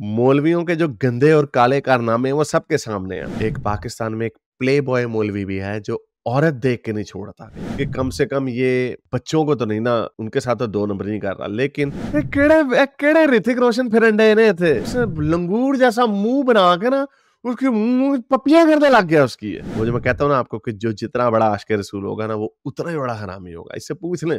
मौलवियों के जो गंदे और काले कारनामे वो सबके सामने हैं एक पाकिस्तान में एक प्ले बॉय मौलवी भी है जो औरत देख के नहीं छोड़ता कि कम से कम ये बच्चों को तो नहीं ना उनके साथ तो दो नंबर नहीं कर रहा लेकिन केड़े केड़े ऋतिक रोशन फिर थे लंगूर जैसा मुंह बना के ना उसकी पपिया करने लग गया उसकी है वो जो मैं कहता हूँ ना आपको कि जो जितना बड़ा आश के रसूल होगा ना वो उतना ही बड़ा हरामी होगा इससे पूछ ले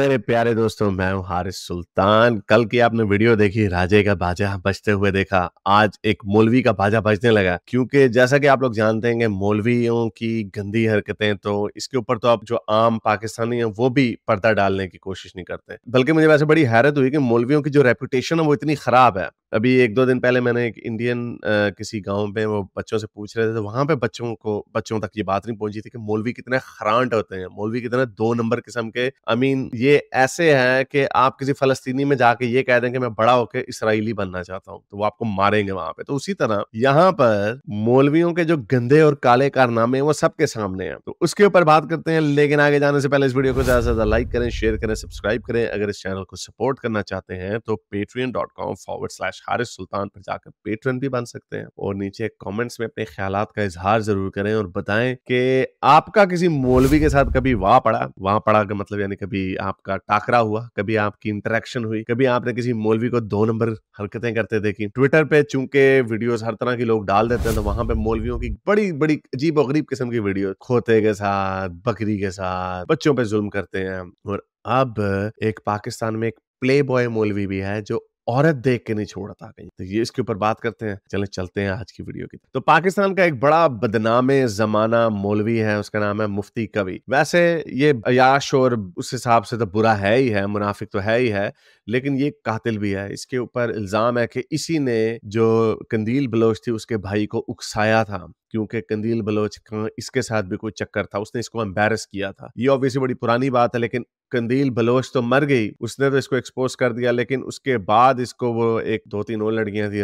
मेरे प्यारे दोस्तों मैं हूँ हारिस सुल्तान कल की आपने वीडियो देखी राजे का बाजा बजते हुए देखा आज एक मौलवी का बाजा बजने लगा क्योंकि जैसा कि आप लोग जानते हैं मौलवियों की गंदी हरकतें तो इसके ऊपर तो आप जो आम पाकिस्तानी है वो भी पर्दा डालने की कोशिश नहीं करते बल्कि मुझे वैसे बड़ी हैरत हुई कि मौलवियों की जो रेपुटेशन है वो इतनी खराब है अभी एक दो दिन पहले मैंने एक इंडियन आ, किसी गांव में वो बच्चों से पूछ रहे थे तो वहां पे बच्चों को बच्चों तक ये बात नहीं पहुंची थी कि मौलवी कितने खरांट होते हैं मौलवी कितने दो नंबर किस्म के आई मीन ये ऐसे हैं कि आप किसी फलस्तीनी में जाके ये कह दें कि मैं बड़ा होकर इसराइली बनना चाहता हूँ तो वो आपको मारेंगे वहां पे तो उसी तरह यहाँ पर मौलवियों के जो गंदे और काले कारनामे हैं वो सबके सामने हैं तो उसके ऊपर बात करते हैं लेकिन आगे जाने से पहले इस वीडियो को ज्यादा से ज्यादा लाइक करें शेयर करें सब्सक्राइब करें अगर इस चैनल को सपोर्ट करना चाहते हैं तो Patreon forward slash Haris Sultan पर जाकर पेटर्न भी बन सकते हैं और नीचे कमेंट्स में अपने ख्याल का इजहार जरूर करें और बताएं कि आपका किसी मौलवी के साथ कभी वहां पड़ा वहां पड़ा का मतलब यानी कभी आपका टाकरा हुआ कभी आपकी इंटरेक्शन हुई कभी आपने किसी मौलवी को दो नंबर हरकतें करते देखी ट्विटर पे चूंकि वीडियोस हर तरह की लोग डाल देते हैं तो वहां पे मौलवियों की बड़ी बड़ी अजीब और गरीब किस्म की वीडियो खोते के साथ बकरी के साथ बच्चों पे जुल्म करते हैं और अब एक पाकिस्तान में एक प्ले बॉय मौलवी भी है जो औरत देख के नहीं छोड़ता कहीं तो ये इसके ऊपर बात करते हैं चले चलते हैं आज की वीडियो की तो पाकिस्तान का एक बड़ा बदनामे जमाना मौलवी है उसका नाम है मुफ्ती कवि वैसे ये अयाश और उस हिसाब से तो बुरा है ही है मुनाफिक तो है ही है लेकिन ये कातिल भी है इसके ऊपर इल्जाम है कि इसी ने जो कंदील बलोच थी उसके भाई को उकसाया था क्योंकि कंदील बलोच का इसके साथ भी कोई चक्कर था उसने इसको एम्बेरस किया था ये ऑब्वियसली बड़ी पुरानी बात है लेकिन कंदील बलोच तो मर गई उसने तो इसको एक्सपोज कर दिया लेकिन उसके बाद इसको वो एक दो तीन और लड़कियां थी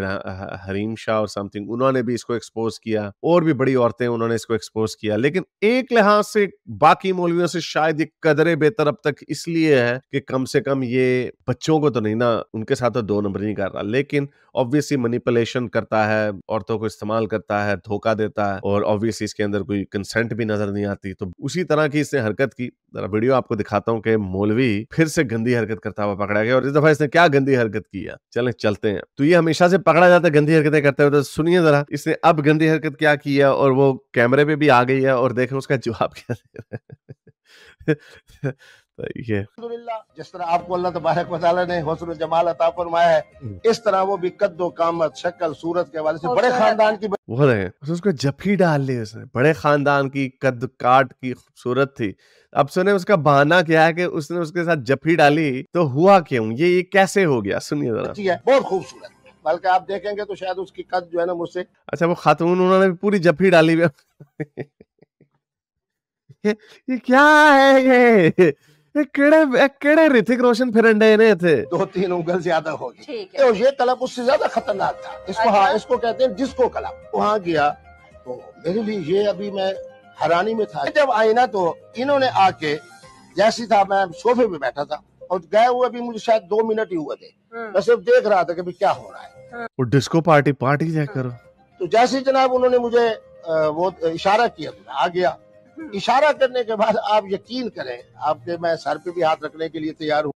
हरीम शाह और समथिंग उन्होंने भी इसको एक्सपोज किया और भी बड़ी औरतें उन्होंने इसको एक्सपोज किया लेकिन एक लिहाज से बाकी मौलवियों से शायद ये कदरे अब तक इसलिए है कि कम से कम ये बच्चों को तो नहीं ना उनके साथ तो दो नंबर नहीं कर रहा लेकिन ऑब्वियसली मनीपुलेशन करता है औरतों को इस्तेमाल करता है धोखा देता है और ऑब्वियसली इसके अंदर कोई कंसेंट भी नजर नहीं आती तो उसी तरह की इसने हरकत की जरा वीडियो आपको दिखाता हूँ कि मौलवी फिर से गंदी हरकत करता हुआ पकड़ा गया और इस दफा इसने क्या गंदी हरकत किया चले चलते हैं तो ये हमेशा से पकड़ा जाता है गंदी हरकतें करते हुए तो सुनिए जरा इसने अब गंदी हरकत क्या की है और वो कैमरे पे भी आ गई है और देखें उसका जवाब क्या ये जिस तरह आपको अल्लाह तबारक वाली ने हौसल जमाल अता फरमाया है हम्म। इस तरह वो भी कद्दो कामत शक्ल सूरत के हवाले से बड़े खानदान की वो रहे उसको जफी डाल ली उसने बड़े खानदान की कद काट की खूबसूरत थी अब सुने उसका बहाना क्या है कि उसने उसके साथ जफी डाली तो हुआ क्यों ये ये कैसे हो गया सुनिए जरा बहुत खूबसूरत बल्कि आप देखेंगे तो शायद उसकी कद जो है ना मुझसे अच्छा वो खातून उन्होंने पूरी जफी डाली ये, ये क्या है ये ऋतिक रोशन फिरंडे ने थे दो तीन उंगल ज्यादा हो गई तो ये क्लब उससे ज्यादा खतरनाक था इसको हाँ अच्छा। इसको कहते हैं जिसको क्लब वहाँ गया तो मेरे लिए ये अभी मैं हैरानी में था जब आई ना तो इन्होंने आके जैसी था मैं सोफे पे बैठा था और गए हुए भी मुझे शायद दो मिनट ही हुए थे हाँ। मैं सिर्फ देख रहा था कि क्या हो रहा है हाँ। वो डिस्को पार्टी पार्टी जाकर तो जैसे जनाब उन्होंने मुझे वो इशारा किया तो आ गया हम्म। इशारा करने के बाद आप यकीन करें आपके मैं सर पे भी हाथ रखने के लिए तैयार हूँ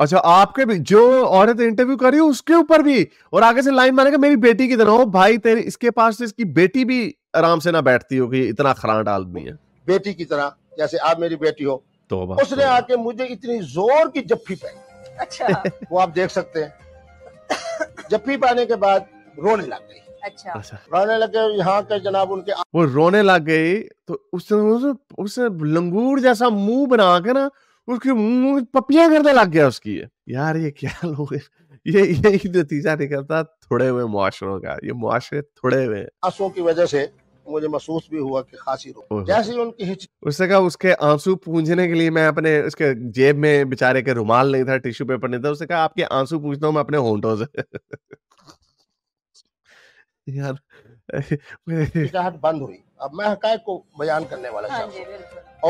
अच्छा आपके भी जो औरत इंटरव्यू करी उसके ऊपर भी और आगे से लाइन मारेगा मेरी बेटी की तरह हो भाई तेरे इसके पास तो इसकी बेटी भी आराम से ना बैठती होगी इतना खराट आदमी है बेटी की तरह जैसे आप मेरी बेटी हो तो उसने तो आके मुझे इतनी जोर की जफ्फी पाई अच्छा वो आप देख सकते हैं जफ्फी पाने के बाद रोने लग गई अच्छा रोने गए यहाँ के जनाब उनके वो रोने लग गई तो उसने उसने लंगूर जैसा मुंह बना के ना उसके मुंह पपिया करने लग गया उसकी यार ये क्या लोग ये यही नतीजा निकलता थोड़े हुए मुआशरों का ये मुआशरे थोड़े हुए आंसुओं की वजह से मुझे महसूस भी हुआ कि खासी रो जैसे उनकी उसने कहा उसके आंसू पूंझने के लिए मैं अपने उसके जेब में बेचारे के रुमाल नहीं था टिश्यू पेपर नहीं था उसने कहा आपके आंसू पूछता हूँ मैं अपने होंठों से यार हिचकिचाहट बंद हुई अब मैं हक को बयान करने वाला हाँ जी,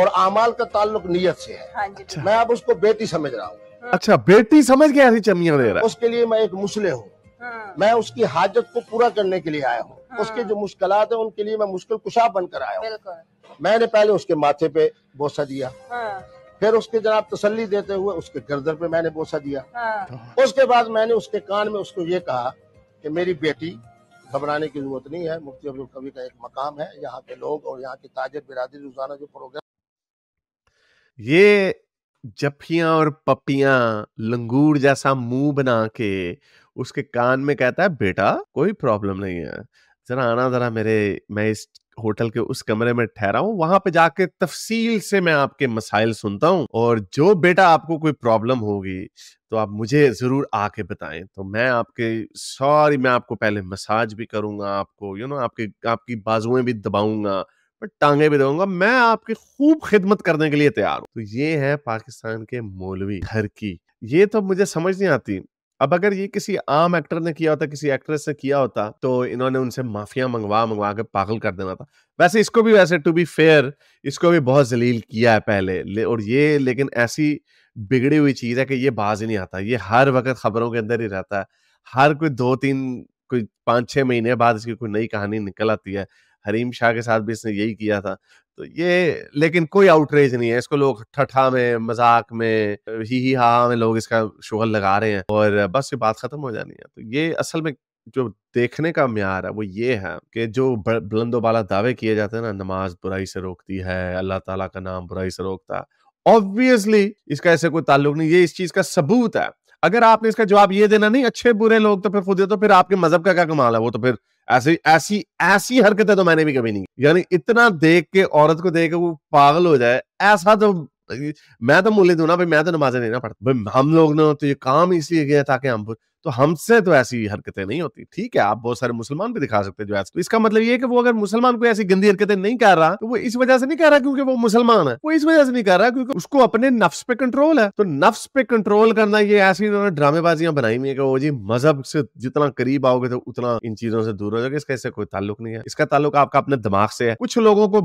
और अमाल का ताल्लुक नियत से है हाँ अच्छा। मैं अब उसको बेटी समझ रहा हूँ हाँ। अच्छा बेटी समझ गया थी चमिया दे रहा उसके लिए मैं एक मुसले हूँ हाँ। मैं उसकी हाजत को पूरा करने के लिए आया हूँ हाँ। उसके जो मुश्किल है उनके लिए मैं मुश्किल कुशा बनकर आया हूँ मैंने पहले उसके माथे पे बोसा दिया फिर उसके जनाब तसल्ली देते हुए उसके गर्दर पे मैंने बोसा दिया हाँ। उसके बाद मैंने उसके कान में उसको ये कहा कि मेरी बेटी घबराने की जरूरत नहीं है मुफ्ती अब्दुल कबीर का एक मकाम है यहाँ के लोग और यहाँ की ताजर बिरादरी रोजाना जो प्रोग्राम ये जफिया और पपिया लंगूर जैसा मुंह बना के उसके कान में कहता है बेटा कोई प्रॉब्लम नहीं है जरा आना जरा मेरे मैं इस होटल के उस कमरे में ठहरा हूँ वहां पे जाके तफसील से मैं आपके मसाइल सुनता हूँ और जो बेटा आपको कोई प्रॉब्लम होगी तो आप मुझे ज़रूर आके बताएं तो मैं आपके सॉरी मैं आपको पहले मसाज भी करूंगा आपको यू you नो know, आपके आपकी बाजुएं भी दबाऊंगा बट टांगे भी दबाऊंगा मैं आपकी खूब खिदमत करने के लिए तैयार हूँ तो ये है पाकिस्तान के मौलवी घर की ये तो मुझे समझ नहीं आती अब अगर ये किसी आम एक्टर ने किया होता किसी एक्ट्रेस ने किया होता तो इन्होंने उनसे माफिया मंगवा मंगवा के पागल कर देना था वैसे इसको भी वैसे टू बी फेयर इसको भी बहुत जलील किया है पहले और ये लेकिन ऐसी बिगड़ी हुई चीज़ है कि ये बाज ही नहीं आता ये हर वक्त खबरों के अंदर ही रहता है हर कोई दो तीन कोई पाँच छः महीने बाद इसकी कोई नई कहानी निकल आती है हरीम शाह के साथ भी इसने यही किया था तो ये लेकिन कोई आउटरेज नहीं है इसको लोग ठठा में मजाक में ही ही हा में लोग इसका शोहर लगा रहे हैं और बस ये बात खत्म हो जानी है तो ये असल में जो देखने का म्यार है वो ये है कि जो बुलंदोबाला दावे किए जाते हैं ना नमाज बुराई से रोकती है अल्लाह ताला का नाम बुराई से रोकता है ऑब्वियसली इसका ऐसे कोई ताल्लुक नहीं ये इस चीज का सबूत है अगर आपने इसका जवाब ये देना नहीं अच्छे बुरे लोग तो फिर खुद तो फिर आपके मजहब का क्या कमाल है वो तो फिर ऐसी ऐसी ऐसी हरकतें तो मैंने भी कभी नहीं यानी इतना देख के औरत को देख के वो पागल हो जाए ऐसा तो मैं तो मुल्ले दू ना भाई मैं तो नमाजें नहीं ना पढ़ता भाई हम लोग ने तो ये काम इसलिए किया ताकि हम तो हमसे तो ऐसी हरकतें नहीं होती ठीक है आप बहुत सारे मुसलमान भी दिखा सकते हैं जो ऐसे तो इसका मतलब ये है कि वो अगर मुसलमान को ऐसी गंदी हरकतें नहीं कर रहा तो वो इस वजह से नहीं कर रहा क्योंकि वो मुसलमान है वो इस वजह से नहीं कर रहा क्योंकि उसको अपने नफ्स पे कंट्रोल है तो नफ्स पे कंट्रोल करना ये ऐसी ड्रामेबाजियां बनाई हुई है कि वो जी मजहब से जितना करीब आओगे तो उतना इन चीजों से दूर हो जाएगा इसका इससे कोई ताल्लुक नहीं है इसका ताल्लुक आपका अपने दिमाग से है कुछ लोगों को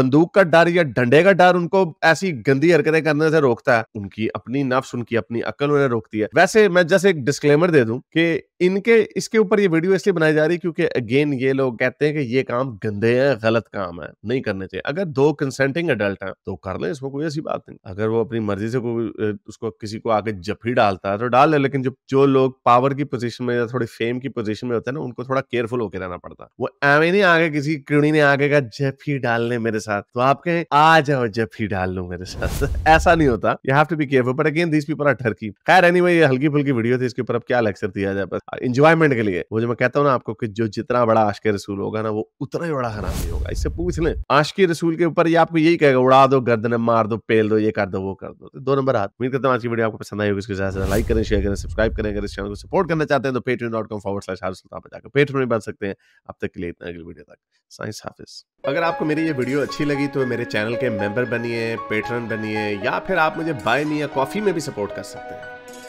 बंदूक का डर या डंडे का डर उनको ऐसी गंदी हरकतें करने से रोकता है उनकी अपनी नफ्स उनकी अपनी अकल उन्हें रोकती है वैसे मैं जैसे एक डिस्क्लेमर दे दूं कि इनके इसके ऊपर ये वीडियो इसलिए बनाई जा रही है क्योंकि अगेन ये लोग कहते हैं कि ये काम गंदे हैं गलत काम है नहीं करने चाहिए अगर दो कंसेंटिंग एडल्ट हैं तो कर लें इसमें कोई ऐसी बात नहीं अगर वो अपनी मर्जी से कोई उसको किसी को आगे जफी डालता है तो डाल ले लेकिन जो जो लोग पावर की पोजिशन में या थोड़ी फेम की पोजिशन में होते हैं ना उनको थोड़ा केयरफुल होकर रहना पड़ता है वो एवे नहीं आगे किसी किड़ी ने आगे का जफी डालने मेरे साथ तो आप कहें आ जाओ जफी डाल लो मेरे साथ ऐसा नहीं होता you have to be careful but again these people are ठरकी खैर एनीवे ये हल्की फुल्की वीडियो थी इसके ऊपर अब क्या साल अक्सर दिया जाए बस इंजॉयमेंट के लिए वो जो मैं कहता हूँ ना आपको कि जो जितना बड़ा आश के रसूल होगा ना वो उतना ही बड़ा हरामी होगा इससे पूछ लें के रसूल के ऊपर ये आपको यही कहेगा उड़ा दो गर्दन मार दो पेल दो ये कर दो वो कर दो तो दो नंबर हाथ उम्मीद करता हूँ आज की वीडियो आपको पसंद आई होगी इसके साथ लाइक करें शेयर करें सब्सक्राइब करें अगर इस चैनल को सपोर्ट करना चाहते हैं तो Patreon dot com forward slash house पर जाकर पेट्रीन में बन सकते हैं अब तक के लिए इतना अगली वीडियो तक साइंस हाफिज अगर आपको मेरी ये वीडियो अच्छी लगी तो मेरे चैनल के मेंबर बनिए पेट्रन बनिए या फिर आप मुझे बाय मी या कॉफी में भी सपोर्ट कर सकते हैं